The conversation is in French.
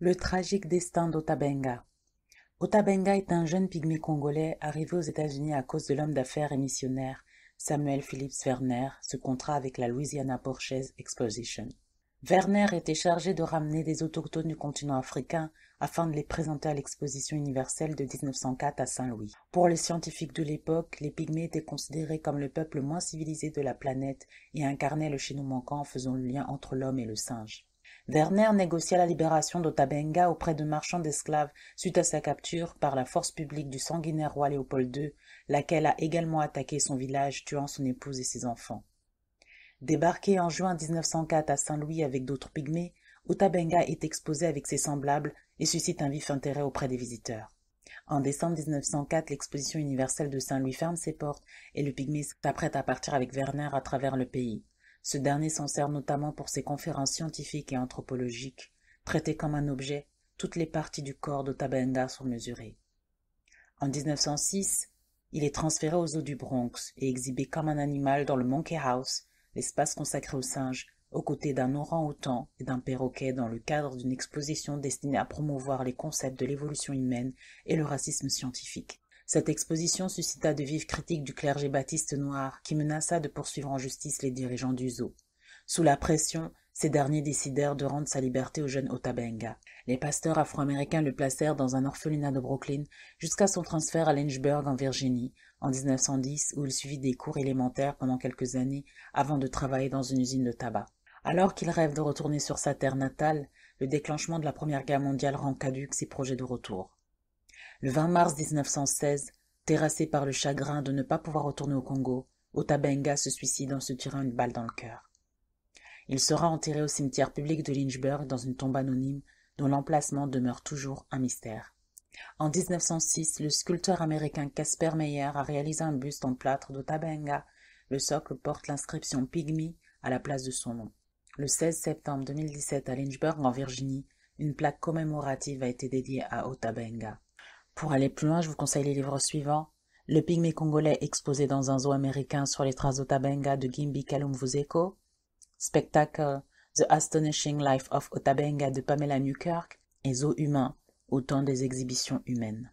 Le tragique destin d'Otabenga. Otabenga est un jeune pygmée congolais arrivé aux États-Unis à cause de l'homme d'affaires et missionnaire Samuel Phillips Werner, ce contrat avec la Louisiana Purchase Exposition. Werner était chargé de ramener des autochtones du continent africain afin de les présenter à l'exposition universelle de 1904 à Saint-Louis. Pour les scientifiques de l'époque, les pygmées étaient considérés comme le peuple moins civilisé de la planète et incarnaient le chez manquant en faisant le lien entre l'homme et le singe. Werner négocia la libération d'Otabenga auprès de marchands d'esclaves suite à sa capture par la force publique du sanguinaire roi Léopold II, laquelle a également attaqué son village, tuant son épouse et ses enfants. Débarqué en juin 1904 à Saint-Louis avec d'autres pygmées, Otabenga est exposé avec ses semblables et suscite un vif intérêt auprès des visiteurs. En décembre 1904, l'exposition universelle de Saint-Louis ferme ses portes et le pygmée s'apprête à partir avec Werner à travers le pays. Ce dernier s'en sert notamment pour ses conférences scientifiques et anthropologiques. Traité comme un objet, toutes les parties du corps Tabenda sont mesurées. En 1906, il est transféré aux eaux du Bronx et exhibé comme un animal dans le Monkey House, l'espace consacré aux singes, aux côtés d'un orang-outan et d'un perroquet dans le cadre d'une exposition destinée à promouvoir les concepts de l'évolution humaine et le racisme scientifique. Cette exposition suscita de vives critiques du clergé baptiste noir qui menaça de poursuivre en justice les dirigeants du zoo. Sous la pression, ces derniers décidèrent de rendre sa liberté au jeune Otabenga. Les pasteurs afro-américains le placèrent dans un orphelinat de Brooklyn jusqu'à son transfert à Lynchburg en Virginie en 1910 où il suivit des cours élémentaires pendant quelques années avant de travailler dans une usine de tabac. Alors qu'il rêve de retourner sur sa terre natale, le déclenchement de la Première Guerre mondiale rend caduque ses projets de retour le 20 mars 1916, terrassé par le chagrin de ne pas pouvoir retourner au Congo, Otabenga se suicide en se tirant une balle dans le cœur. Il sera enterré au cimetière public de Lynchburg dans une tombe anonyme dont l'emplacement demeure toujours un mystère. En 1906, le sculpteur américain Casper Meyer a réalisé un buste en plâtre d'Otabenga. Le socle porte l'inscription Pygmy à la place de son nom. Le 16 septembre 2017 à Lynchburg, en Virginie, une plaque commémorative a été dédiée à Otabenga. Pour aller plus loin, je vous conseille les livres suivants. Le pygmée congolais exposé dans un zoo américain sur les traces d'Otabenga de Gimbi Kalumvuzeko. Spectacle The Astonishing Life of Otabenga de Pamela Newkirk et Zoo humain, autant des exhibitions humaines.